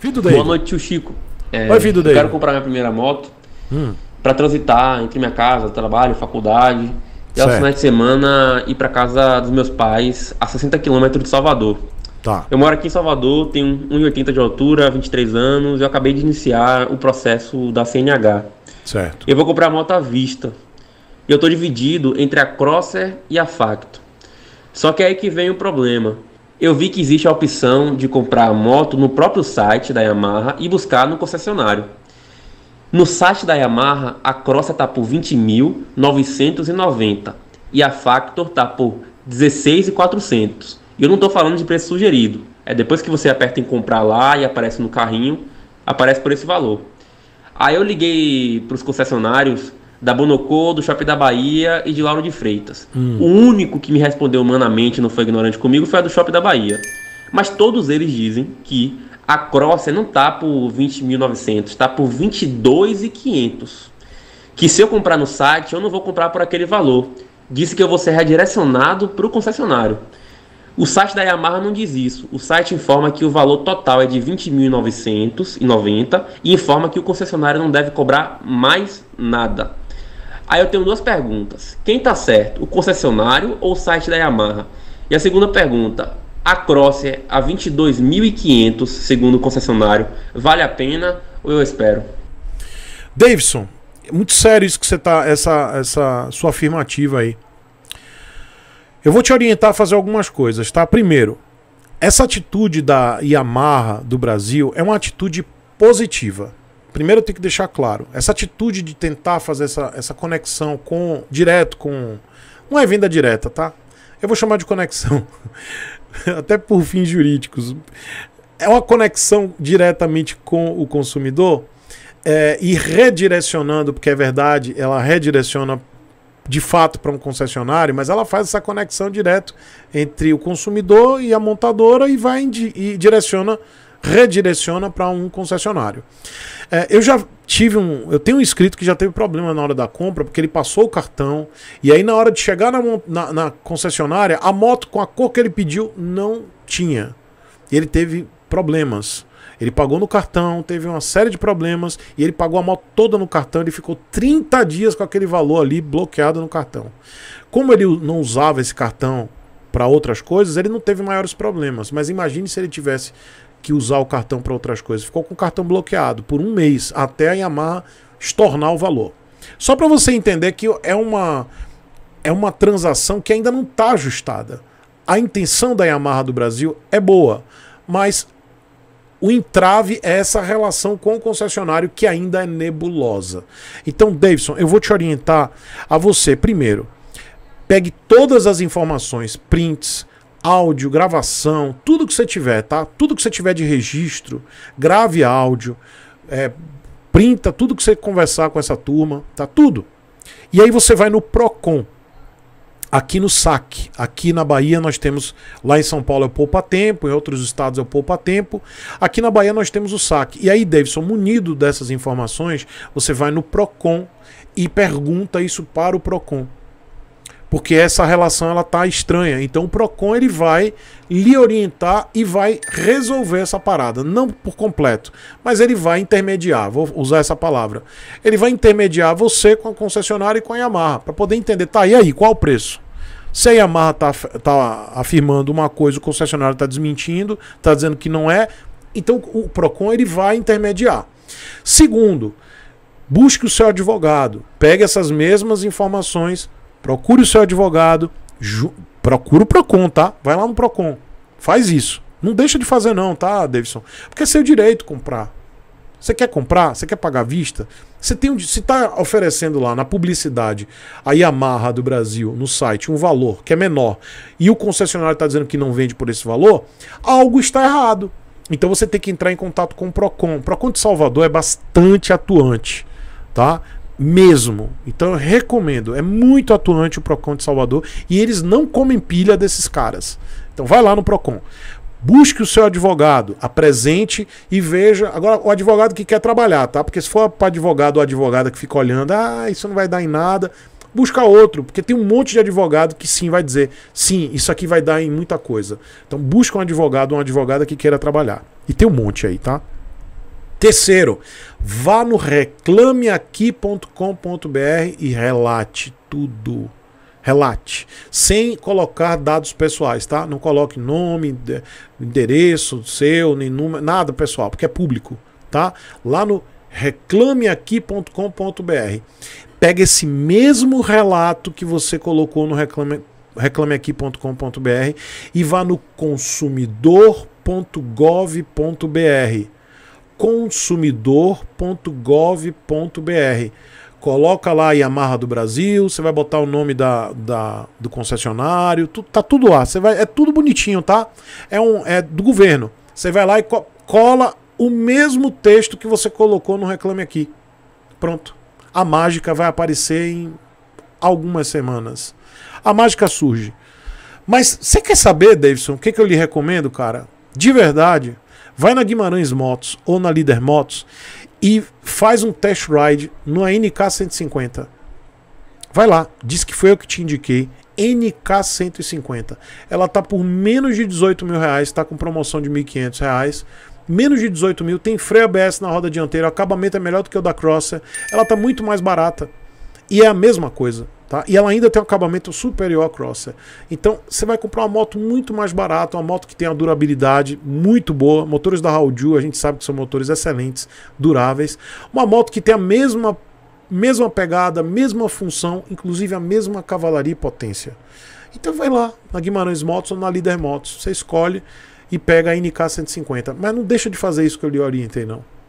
Vido daí. Boa noite, tio Chico. É, Oi, Vido daí. Quero comprar minha primeira moto hum. para transitar entre minha casa, trabalho, faculdade. E aos finais de semana ir para casa dos meus pais, a 60 quilômetros de Salvador. Tá. Eu moro aqui em Salvador, tenho 1,80 de altura, 23 anos. Eu acabei de iniciar o processo da CNH. Certo. Eu vou comprar a moto à vista. E eu estou dividido entre a Crosser e a Facto. Só que é aí que vem o problema eu vi que existe a opção de comprar a moto no próprio site da Yamaha e buscar no concessionário. No site da Yamaha, a Cross está por 20.990 e a Factor está por 16.400. E eu não estou falando de preço sugerido. É depois que você aperta em comprar lá e aparece no carrinho, aparece por esse valor. Aí eu liguei para os concessionários da Bonocô, do Shopping da Bahia e de Lauro de Freitas. Hum. O único que me respondeu humanamente, não foi ignorante comigo, foi a do Shopping da Bahia. Mas todos eles dizem que a Croce não tá por 20.900, está por 22.500. Que se eu comprar no site, eu não vou comprar por aquele valor. Disse que eu vou ser redirecionado para o concessionário. O site da Yamaha não diz isso. O site informa que o valor total é de 20.990 e informa que o concessionário não deve cobrar mais nada. Aí eu tenho duas perguntas. Quem está certo? O concessionário ou o site da Yamaha? E a segunda pergunta, a Crosser é a 22.500, segundo o concessionário, vale a pena ou eu espero? Davidson, é muito sério isso que você tá essa essa sua afirmativa aí. Eu vou te orientar a fazer algumas coisas, tá? Primeiro, essa atitude da Yamaha do Brasil é uma atitude positiva primeiro eu tenho que deixar claro, essa atitude de tentar fazer essa, essa conexão com direto com não é venda direta, tá? Eu vou chamar de conexão, até por fins jurídicos. É uma conexão diretamente com o consumidor é, e redirecionando, porque é verdade, ela redireciona de fato para um concessionário, mas ela faz essa conexão direto entre o consumidor e a montadora e vai e direciona redireciona para um concessionário. É, eu já tive um. Eu tenho um inscrito que já teve problema na hora da compra, porque ele passou o cartão, e aí na hora de chegar na, na, na concessionária, a moto com a cor que ele pediu não tinha. E ele teve problemas. Ele pagou no cartão, teve uma série de problemas e ele pagou a moto toda no cartão. Ele ficou 30 dias com aquele valor ali bloqueado no cartão. Como ele não usava esse cartão para outras coisas, ele não teve maiores problemas. Mas imagine se ele tivesse que usar o cartão para outras coisas. Ficou com o cartão bloqueado por um mês até a Yamaha estornar o valor. Só para você entender que é uma, é uma transação que ainda não está ajustada. A intenção da Yamaha do Brasil é boa, mas o entrave é essa relação com o concessionário que ainda é nebulosa. Então, Davidson, eu vou te orientar a você, primeiro, pegue todas as informações, prints, áudio, gravação, tudo que você tiver, tá? Tudo que você tiver de registro, grave áudio, é, printa tudo que você conversar com essa turma, tá? Tudo. E aí você vai no Procon, aqui no SAC. Aqui na Bahia nós temos, lá em São Paulo é o Poupa Tempo, em outros estados é o Poupa Tempo. Aqui na Bahia nós temos o SAC. E aí, Davidson, munido dessas informações, você vai no Procon e pergunta isso para o Procon porque essa relação ela tá estranha. Então o Procon ele vai lhe orientar e vai resolver essa parada, não por completo, mas ele vai intermediar, vou usar essa palavra. Ele vai intermediar você com a concessionária e com a Yamaha para poder entender, tá e aí, qual o preço? Se a Yamaha tá, tá afirmando uma coisa, o concessionário está desmentindo, está dizendo que não é, então o Procon ele vai intermediar. Segundo, busque o seu advogado, pegue essas mesmas informações Procure o seu advogado, ju... procura o Procon, tá? Vai lá no Procon. Faz isso. Não deixa de fazer não, tá, Davidson? Porque é seu direito comprar. Você quer comprar? Você quer pagar à vista? Você tem um, se está oferecendo lá na publicidade a Yamaha do Brasil no site um valor que é menor e o concessionário está dizendo que não vende por esse valor, algo está errado. Então você tem que entrar em contato com o Procon. O Procon de Salvador é bastante atuante, tá? mesmo. Então eu recomendo. É muito atuante o Procon de Salvador e eles não comem pilha desses caras. Então vai lá no Procon. Busque o seu advogado, apresente e veja. Agora, o advogado que quer trabalhar, tá? Porque se for para advogado ou advogada que fica olhando, ah, isso não vai dar em nada, busca outro, porque tem um monte de advogado que sim vai dizer, sim, isso aqui vai dar em muita coisa. Então busca um advogado ou uma advogada que queira trabalhar. E tem um monte aí, tá? Terceiro, vá no reclameaqui.com.br e relate tudo. Relate, sem colocar dados pessoais, tá? Não coloque nome, endereço seu, nem número, nada pessoal, porque é público, tá? Lá no reclameaqui.com.br. Pega esse mesmo relato que você colocou no reclame, reclameaqui.com.br e vá no consumidor.gov.br consumidor.gov.br. Coloca lá Yamaha do Brasil, você vai botar o nome da, da do concessionário, tu, tá tudo lá. Você vai, é tudo bonitinho, tá? É, um, é do governo. Você vai lá e co cola o mesmo texto que você colocou no Reclame Aqui. Pronto. A mágica vai aparecer em algumas semanas. A mágica surge. Mas você quer saber, Davidson, o que, que eu lhe recomendo, cara? de verdade, vai na Guimarães Motos ou na Líder Motos e faz um test ride no NK 150. Vai lá, diz que foi eu que te indiquei. NK 150. Ela tá por menos de 18 mil reais, está com promoção de 1.500 reais. Menos de 18 mil, tem freio ABS na roda dianteira, o acabamento é melhor do que o da Crosser. Ela tá muito mais barata. E é a mesma coisa. Tá? E ela ainda tem um acabamento superior à Crosser. Então você vai comprar uma moto muito mais barata, uma moto que tem a durabilidade muito boa. Motores da Hauju, a gente sabe que são motores excelentes, duráveis. Uma moto que tem a mesma, mesma pegada, mesma função, inclusive a mesma cavalaria e potência. Então vai lá na Guimarães Motos ou na Líder Motos, você escolhe e pega a NK 150. Mas não deixa de fazer isso que eu lhe orientei, não.